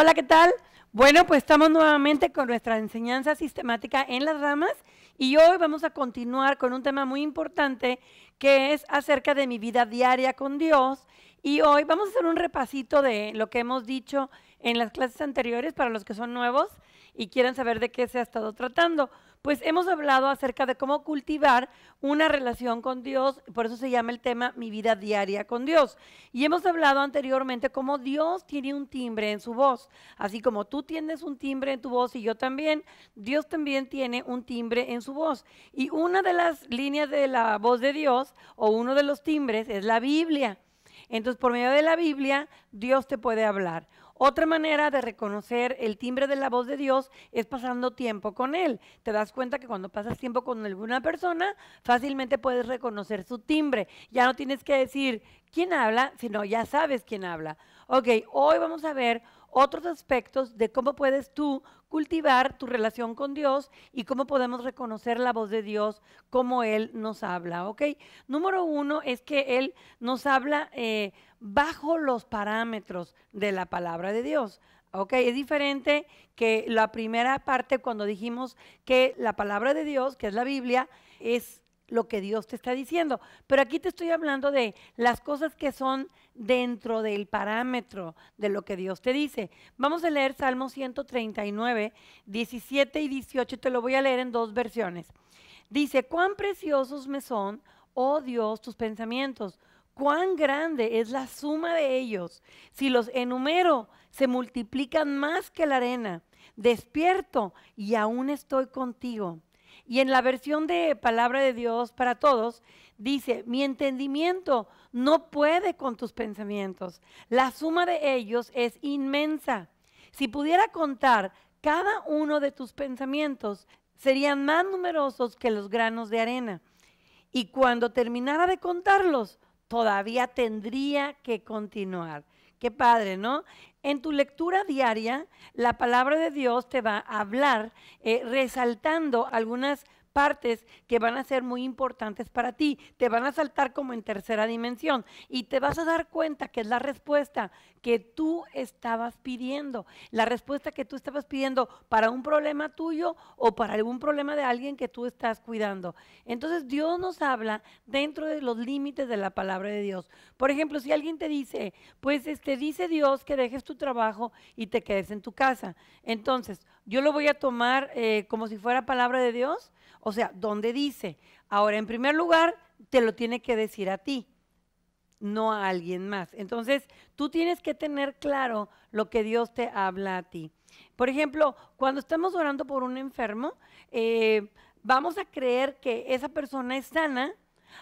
Hola, ¿qué tal? Bueno, pues estamos nuevamente con nuestra enseñanza sistemática en las ramas y hoy vamos a continuar con un tema muy importante que es acerca de mi vida diaria con Dios y hoy vamos a hacer un repasito de lo que hemos dicho en las clases anteriores para los que son nuevos y quieren saber de qué se ha estado tratando. Pues hemos hablado acerca de cómo cultivar una relación con Dios, por eso se llama el tema Mi vida diaria con Dios. Y hemos hablado anteriormente cómo Dios tiene un timbre en su voz, así como tú tienes un timbre en tu voz y yo también, Dios también tiene un timbre en su voz. Y una de las líneas de la voz de Dios o uno de los timbres es la Biblia. Entonces, por medio de la Biblia, Dios te puede hablar. Otra manera de reconocer el timbre de la voz de Dios es pasando tiempo con Él. Te das cuenta que cuando pasas tiempo con alguna persona, fácilmente puedes reconocer su timbre. Ya no tienes que decir quién habla, sino ya sabes quién habla. Ok, hoy vamos a ver otros aspectos de cómo puedes tú cultivar tu relación con Dios y cómo podemos reconocer la voz de Dios, como Él nos habla, ¿ok? Número uno es que Él nos habla eh, bajo los parámetros de la palabra de Dios. ¿ok? Es diferente que la primera parte cuando dijimos que la palabra de Dios, que es la Biblia, es lo que Dios te está diciendo. Pero aquí te estoy hablando de las cosas que son dentro del parámetro de lo que Dios te dice. Vamos a leer Salmo 139, 17 y 18, te lo voy a leer en dos versiones. Dice, cuán preciosos me son, oh Dios, tus pensamientos, cuán grande es la suma de ellos. Si los enumero, se multiplican más que la arena. Despierto y aún estoy contigo y en la versión de Palabra de Dios para Todos dice, mi entendimiento no puede con tus pensamientos. La suma de ellos es inmensa. Si pudiera contar cada uno de tus pensamientos, serían más numerosos que los granos de arena. Y cuando terminara de contarlos, todavía tendría que continuar. Qué padre, ¿no? En tu lectura diaria, la palabra de Dios te va a hablar eh, resaltando algunas partes que van a ser muy importantes para ti. Te van a saltar como en tercera dimensión y te vas a dar cuenta que es la respuesta que tú estabas pidiendo, la respuesta que tú estabas pidiendo para un problema tuyo o para algún problema de alguien que tú estás cuidando. Entonces Dios nos habla dentro de los límites de la palabra de Dios. Por ejemplo, si alguien te dice, pues te este, dice Dios que dejes tu trabajo y te quedes en tu casa. Entonces, yo lo voy a tomar eh, como si fuera palabra de Dios o sea, ¿dónde dice? Ahora, en primer lugar, te lo tiene que decir a ti, no a alguien más. Entonces, tú tienes que tener claro lo que Dios te habla a ti. Por ejemplo, cuando estamos orando por un enfermo, eh, vamos a creer que esa persona es sana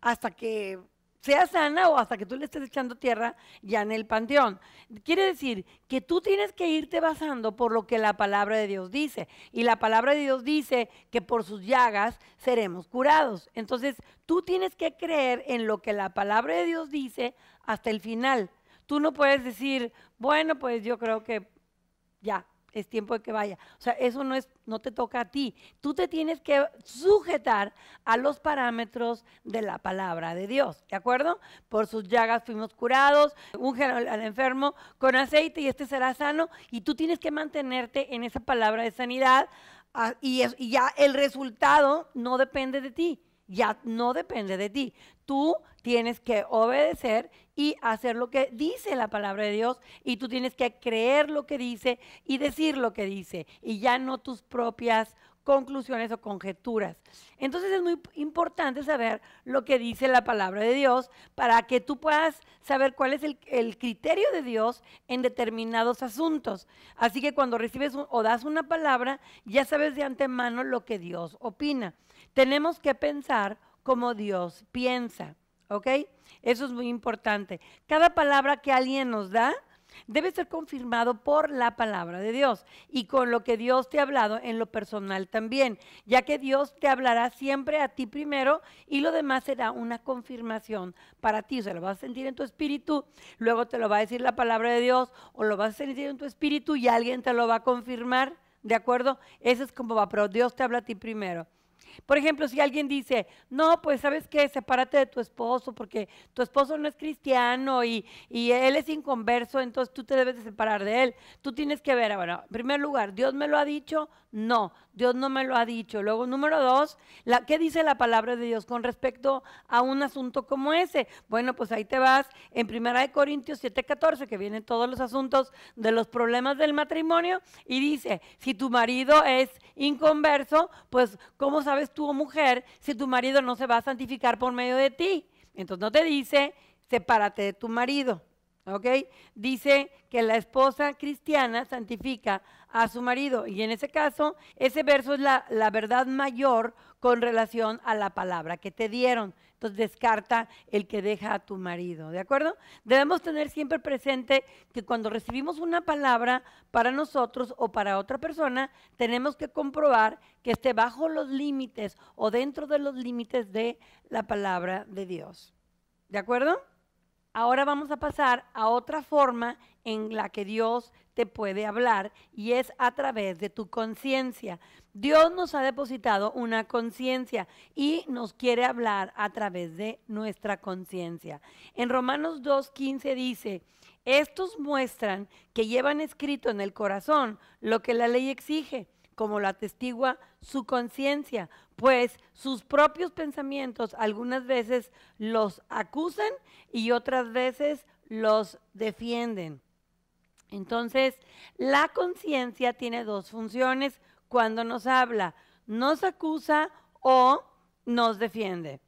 hasta que sea sana o hasta que tú le estés echando tierra ya en el panteón. Quiere decir que tú tienes que irte basando por lo que la palabra de Dios dice. Y la palabra de Dios dice que por sus llagas seremos curados. Entonces tú tienes que creer en lo que la palabra de Dios dice hasta el final. Tú no puedes decir, bueno, pues yo creo que ya, es tiempo de que vaya. O sea, eso no es, no te toca a ti. Tú te tienes que sujetar a los parámetros de la palabra de Dios, ¿de acuerdo? Por sus llagas fuimos curados, ungen al, enfermo con aceite y este será sano. Y tú tienes que mantenerte en esa palabra de sanidad. Ah, y ya el resultado no depende de ti ya no depende de ti. Tú tienes que obedecer y hacer lo que dice la palabra de Dios y tú tienes que creer lo que dice y decir lo que dice y ya no tus propias conclusiones o conjeturas. Entonces es muy importante saber lo que dice la palabra de Dios para que tú puedas saber cuál es el, criterio de Dios en determinados asuntos. Así que cuando recibes o das una palabra, ya sabes de antemano lo que Dios opina. Tenemos que pensar como Dios piensa, ¿ok? Eso es muy importante. Cada palabra que alguien nos da debe ser confirmado por la palabra de Dios y con lo que Dios te ha hablado en lo personal también, ya que Dios te hablará siempre a ti primero y lo demás será una confirmación para ti. O sea, lo vas a sentir en tu espíritu, luego te lo va a decir la palabra de Dios o lo vas a sentir en tu espíritu y alguien te lo va a confirmar. ¿De acuerdo? Eso es como va, pero Dios te habla a ti primero. Por ejemplo, si alguien dice, no, pues sabes qué, sepárate de tu esposo porque tu esposo no es cristiano y, él es inconverso, entonces tú te debes de separar de él. Tú tienes que ver, bueno, en primer lugar, ¿Dios me lo ha dicho? No, Dios no me lo ha dicho. Luego, número dos, la, ¿qué dice la palabra de Dios con respecto a un asunto como ese? Bueno, pues ahí te vas en 1 de Corintios 14, que vienen todos los asuntos de los problemas del matrimonio, y dice, si tu marido es inconverso, pues ¿cómo se sabes tú, mujer, si tu marido no se va a santificar por medio de ti? Entonces no te dice, sepárate de tu marido. ¿Ok? Dice que la esposa cristiana santifica a su marido. Y en ese caso, ese verso es la verdad mayor con relación a la palabra que te dieron entonces descarta el que deja a tu marido, ¿de acuerdo? Debemos tener siempre presente que cuando recibimos una palabra para nosotros o para otra persona, tenemos que comprobar que esté bajo los límites o dentro de los límites de la palabra de Dios. ¿De acuerdo? Ahora vamos a pasar a otra forma en la que Dios te puede hablar y es a través de tu conciencia. Dios nos ha depositado una conciencia y nos quiere hablar a través de nuestra conciencia. En Romanos 2.15 dice, estos muestran que llevan escrito en el corazón lo que la ley exige como lo atestigua su conciencia, pues sus propios pensamientos algunas veces los acusan y otras veces los defienden. Entonces, la conciencia tiene dos funciones cuando nos habla, nos acusa o nos defiende.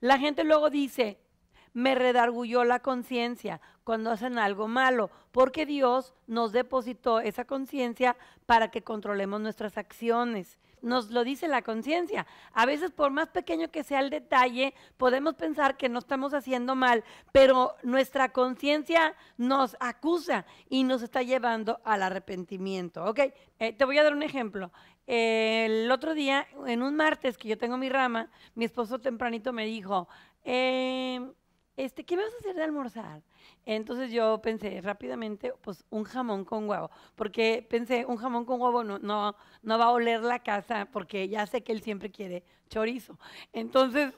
La gente luego dice, me redargulló la conciencia cuando hacen algo malo, porque Dios nos depositó esa conciencia para que controlemos nuestras acciones. Nos lo dice la conciencia. A veces, por más pequeño que sea el detalle, podemos pensar que no estamos haciendo mal, pero nuestra conciencia nos acusa y nos está llevando al arrepentimiento. ¿Ok? Eh, te voy a dar un ejemplo. el otro día, en un martes que yo tengo mi rama, mi esposo tempranito me dijo, em, este, ¿qué vas a hacer de almorzar? Entonces yo pensé rápidamente, pues un jamón con huevo, porque pensé, un jamón con huevo no, no, va a oler la casa, porque ya sé que él siempre quiere chorizo. Entonces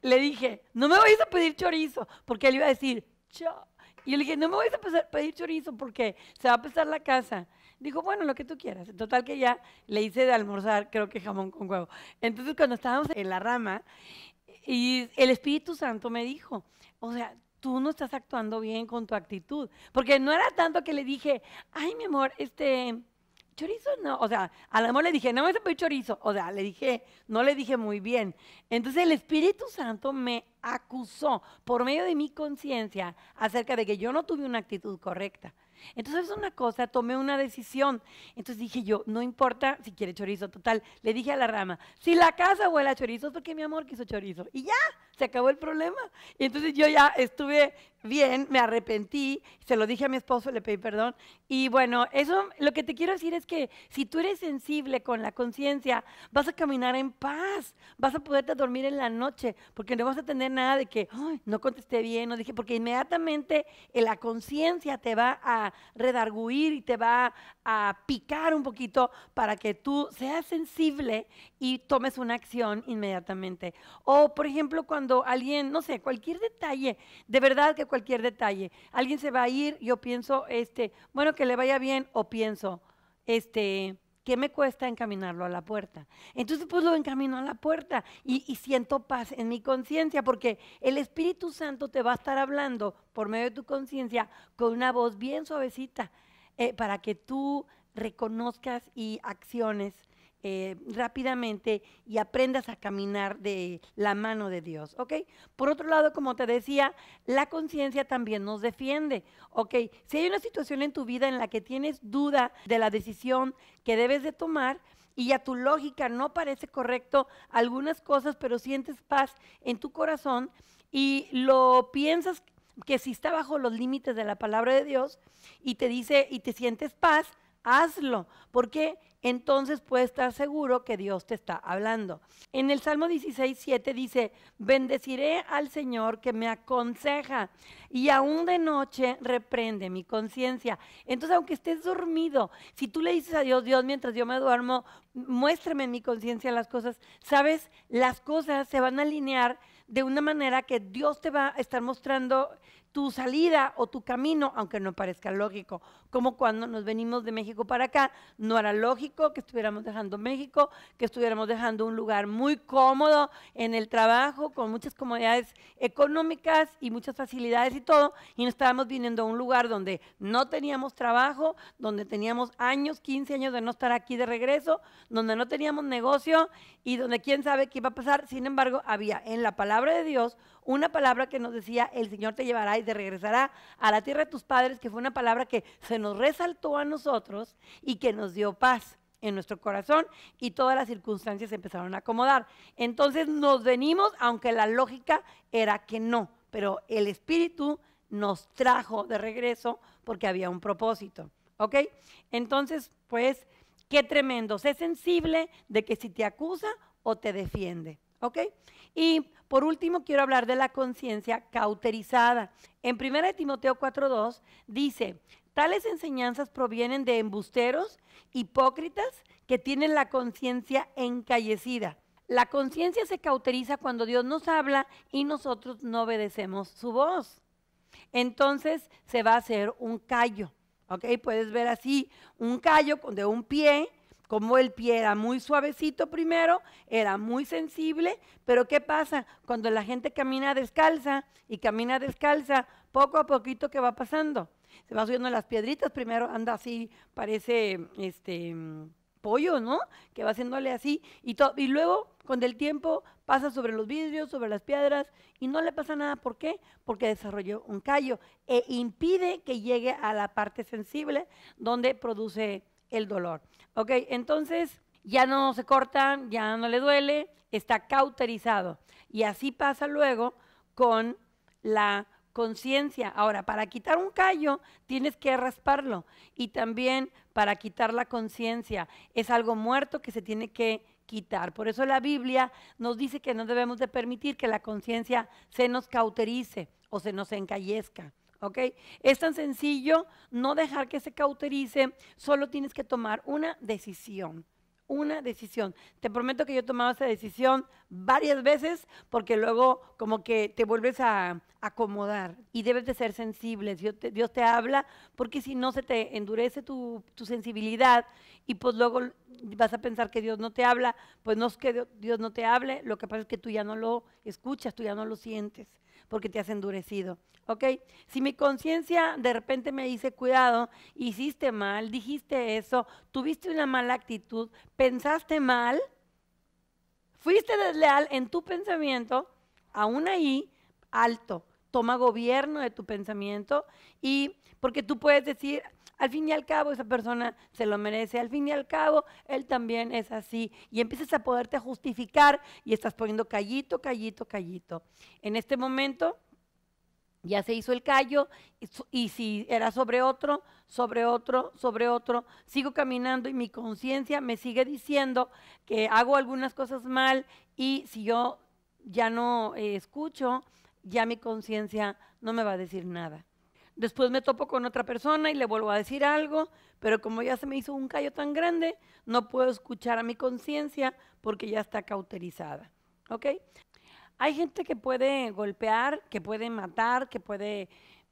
le dije, no me voy a pedir chorizo, porque él iba a decir, yo. Y yo le dije, no me voy a pedir chorizo porque se va a pesar la casa. Dijo, bueno, lo que tú quieras. En total que ya le hice de almorzar, creo que jamón con huevo. Entonces cuando estábamos en la rama, y el Espíritu Santo me dijo, o sea, tú no estás actuando bien con tu actitud. Porque no era tanto que le dije, ay, mi amor, este, chorizo no. O sea, al amor le dije, no me pedir chorizo. O sea, le dije, no le dije muy bien. Entonces el Espíritu Santo me acusó por medio de mi conciencia acerca de que yo no tuve una actitud correcta. Entonces es una cosa, tomé una decisión. Entonces dije yo, no importa si quiere chorizo, total. Le dije a la rama, si la casa huele a chorizo es porque mi amor quiso chorizo. Y ya, se acabó el problema. Y entonces yo ya estuve bien, me arrepentí, se lo dije a mi esposo, le pedí perdón. Y bueno, eso lo que te quiero decir es que si tú eres sensible con la conciencia, vas a caminar en paz, vas a poderte dormir en la noche, porque no vas a tener nada de que Ay, no contesté bien, no dije, porque inmediatamente eh, la conciencia te va a redarguir y te va a picar un poquito para que tú seas sensible y tomes una acción inmediatamente. O, por ejemplo, cuando alguien, no sé, cualquier detalle, de verdad que cualquier detalle, alguien se va a ir, yo pienso, este, bueno, que le vaya bien, o pienso, este, ¿Qué me cuesta encaminarlo a la puerta? Entonces pues lo encamino a la puerta y, siento paz en mi conciencia porque el Espíritu Santo te va a estar hablando por medio de tu conciencia con una voz bien suavecita eh, para que tú reconozcas y acciones eh, rápidamente y aprendas a caminar de la mano de Dios, ¿ok? Por otro lado, como te decía, la conciencia también nos defiende, ¿ok? Si hay una situación en tu vida en la que tienes duda de la decisión que debes de tomar, y a tu lógica no parece correcto algunas cosas, pero sientes paz en tu corazón y lo piensas que si está bajo los límites de la palabra de Dios y te dice y te sientes paz, hazlo. porque entonces puedes estar seguro que Dios te está hablando. En el Salmo 16, 7 dice, bendeciré al Señor que me aconseja y aún de noche reprende mi conciencia. Entonces, aunque estés dormido, si tú le dices a Dios, Dios, mientras yo me duermo, muéstrame en mi conciencia las cosas, sabes, las cosas se van a alinear de una manera que Dios te va a estar mostrando tu salida o tu camino, aunque no parezca lógico. Como cuando nos venimos de México para acá, no era lógico que estuviéramos dejando México, que estuviéramos dejando un lugar muy cómodo en el trabajo, con muchas comodidades económicas y muchas facilidades y todo, y nos estábamos viniendo a un lugar donde no teníamos trabajo, donde teníamos años, 15 años de no estar aquí de regreso, donde no teníamos negocio y donde quién sabe qué iba a pasar. Sin embargo, había en la palabra de Dios, una palabra que nos decía, el Señor te llevará y te regresará a la tierra de tus padres, que fue una palabra que se nos resaltó a nosotros y que nos dio paz en nuestro corazón y todas las circunstancias se empezaron a acomodar. Entonces nos venimos, aunque la lógica era que no, pero el Espíritu nos trajo de regreso porque había un propósito. ¿Ok? Entonces, pues, qué tremendo. Sé sensible de que si te acusa o te defiende. ¿Ok? Y por último, quiero hablar de la conciencia cauterizada. En 1 Timoteo 4.2 dice, tales enseñanzas provienen de embusteros, hipócritas, que tienen la conciencia encallecida. La conciencia se cauteriza cuando Dios nos habla y nosotros no obedecemos su voz. Entonces se va a hacer un callo, ¿ok? Puedes ver así un callo de un pie como el pie era muy suavecito primero, era muy sensible, pero ¿qué pasa? Cuando la gente camina descalza y camina descalza, poco a poquito, ¿qué va pasando? Se va subiendo las piedritas, primero anda así, parece este pollo, ¿no? Que va haciéndole así y, y luego con el tiempo pasa sobre los vidrios, sobre las piedras y no le pasa nada. ¿Por qué? Porque desarrolló un callo e impide que llegue a la parte sensible donde produce el dolor. ¿Ok? Entonces ya no se corta, ya no le duele, está cauterizado. Y así pasa luego con la conciencia. Ahora, para quitar un callo tienes que rasparlo y también para quitar la conciencia es algo muerto que se tiene que quitar. Por eso la Biblia nos dice que no debemos de permitir que la conciencia se nos cauterice o se nos encallezca. ¿ok? Es tan sencillo no dejar que se cauterice, solo tienes que tomar una decisión, una decisión. Te prometo que yo he tomado esa decisión varias veces porque luego como que te vuelves a acomodar y debes de ser sensible, Dios te, habla porque si no se te endurece tu, tu, sensibilidad y pues luego vas a pensar que Dios no te habla, pues no es que Dios no te hable, lo que pasa es que tú ya no lo escuchas, tú ya no lo sientes porque te has endurecido. ¿Ok? Si mi conciencia de repente me dice, cuidado, hiciste mal, dijiste eso, tuviste una mala actitud, pensaste mal, fuiste desleal en tu pensamiento, aún ahí, alto, toma gobierno de tu pensamiento y porque tú puedes decir, al fin y al cabo esa persona se lo merece, al fin y al cabo él también es así. Y empiezas a poderte justificar y estás poniendo callito, callito, callito. En este momento ya se hizo el callo y si era sobre otro, sobre otro, sobre otro, sigo caminando y mi conciencia me sigue diciendo que hago algunas cosas mal y si yo ya no eh, escucho, ya mi conciencia no me va a decir nada. Después me topo con otra persona y le vuelvo a decir algo, pero como ya se me hizo un callo tan grande, no puedo escuchar a mi conciencia porque ya está cauterizada. ¿Ok? Hay gente que puede golpear, que puede matar, que puede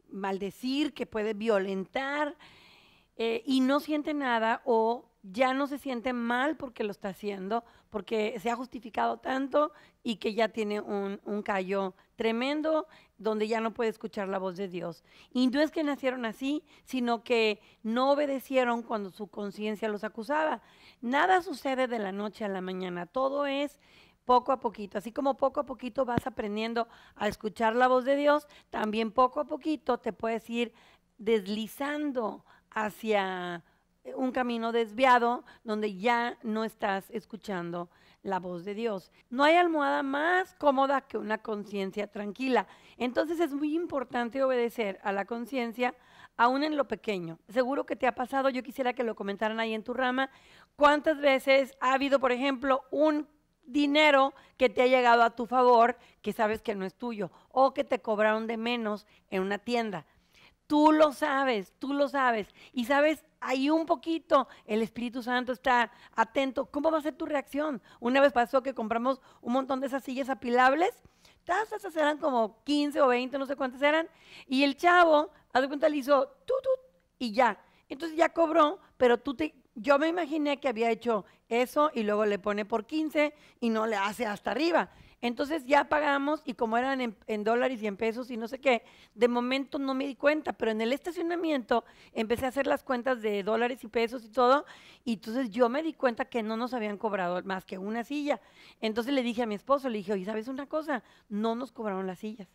maldecir, que puede violentar, eh, y no siente nada o ya no se siente mal porque lo está haciendo, porque se ha justificado tanto y que ya tiene un, un, callo tremendo donde ya no puede escuchar la voz de Dios. Y no es que nacieron así, sino que no obedecieron cuando su conciencia los acusaba. Nada sucede de la noche a la mañana, todo es poco a poquito. Así como poco a poquito vas aprendiendo a escuchar la voz de Dios, también poco a poquito te puedes ir deslizando hacia eh, un camino desviado donde ya no estás escuchando la voz de Dios. No hay almohada más cómoda que una conciencia tranquila. Entonces es muy importante obedecer a la conciencia, aún en lo pequeño. Seguro que te ha pasado, yo quisiera que lo comentaran ahí en tu rama, cuántas veces ha habido, por ejemplo, un dinero que te ha llegado a tu favor que sabes que no es tuyo o que te cobraron de menos en una tienda. Tú lo sabes, tú lo sabes. Y sabes, ahí un poquito el Espíritu Santo está atento. ¿Cómo va a ser tu reacción? Una vez pasó que compramos un montón de esas sillas apilables. Todas esas eran como 15 o 20, no sé cuántas eran. Y el chavo, haz de cuenta, le hizo tutut y ya. Entonces ya cobró, pero tú te, yo me imaginé que había hecho eso y luego le pone por 15 y no le hace hasta arriba. Entonces ya pagamos y como eran en, dólares y en pesos y no sé qué, de momento no me di cuenta, pero en el estacionamiento empecé a hacer las cuentas de dólares y pesos y todo, y entonces yo me di cuenta que no nos habían cobrado más que una silla. Entonces le dije a mi esposo, le dije, oye, ¿sabes una cosa? No nos cobraron las sillas.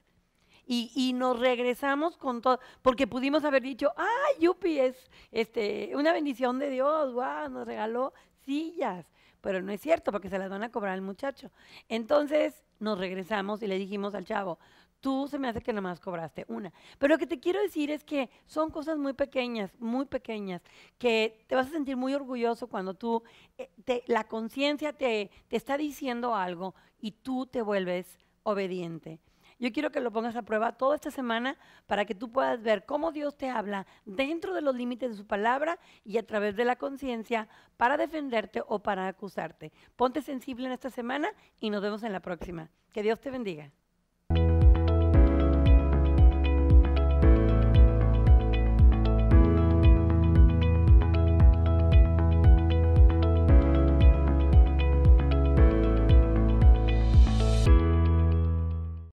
Y, nos regresamos con todo, porque pudimos haber dicho, ¡ay, Yupi! Es este, una bendición de Dios, nos regaló sillas pero no es cierto porque se las van a cobrar al muchacho. Entonces nos regresamos y le dijimos al chavo, tú se me hace que nomás más cobraste una. Pero lo que te quiero decir es que son cosas muy pequeñas, muy pequeñas, que te vas a sentir muy orgulloso cuando tú, eh, la conciencia te, te está diciendo algo y tú te vuelves obediente. Yo quiero que lo pongas a prueba toda esta semana para que tú puedas ver cómo Dios te habla dentro de los límites de su palabra y a través de la conciencia para defenderte o para acusarte. Ponte sensible en esta semana y nos vemos en la próxima. Que Dios te bendiga.